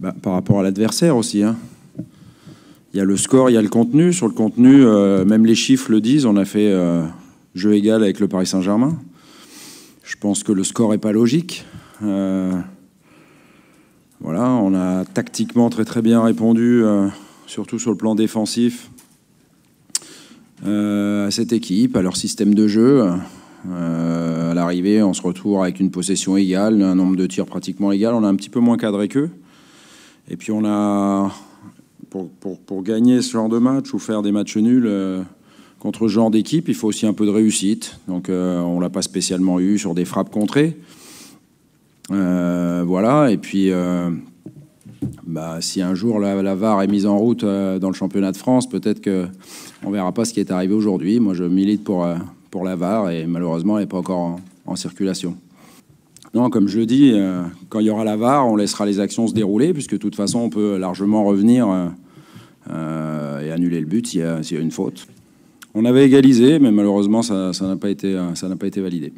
Bah, par rapport à l'adversaire aussi. Hein. Il y a le score, il y a le contenu. Sur le contenu, euh, même les chiffres le disent, on a fait euh, jeu égal avec le Paris Saint-Germain. Je pense que le score n'est pas logique. Euh, voilà, on a tactiquement très très bien répondu, surtout sur le plan défensif, à cette équipe, à leur système de jeu on se retrouve avec une possession égale, un nombre de tirs pratiquement égal. On a un petit peu moins cadré qu'eux. Et puis on a, pour, gagner ce genre de match ou faire des matchs nuls euh, contre ce genre d'équipe, il faut aussi un peu de réussite. Donc euh, on ne l'a pas spécialement eu sur des frappes contrées. Euh, voilà, et puis bah, si un jour la, la, VAR est mise en route dans le championnat de France, peut-être qu'on ne verra pas ce qui est arrivé aujourd'hui. Moi je milite pour pour la VAR et malheureusement, elle n'est pas encore en, circulation. Non, comme je le dis, euh, quand il y aura la VAR, on laissera les actions se dérouler puisque de toute façon, on peut largement revenir euh, euh, et annuler le but s'il y, a une faute. On avait égalisé, mais malheureusement, ça n'a pas, pas été validé.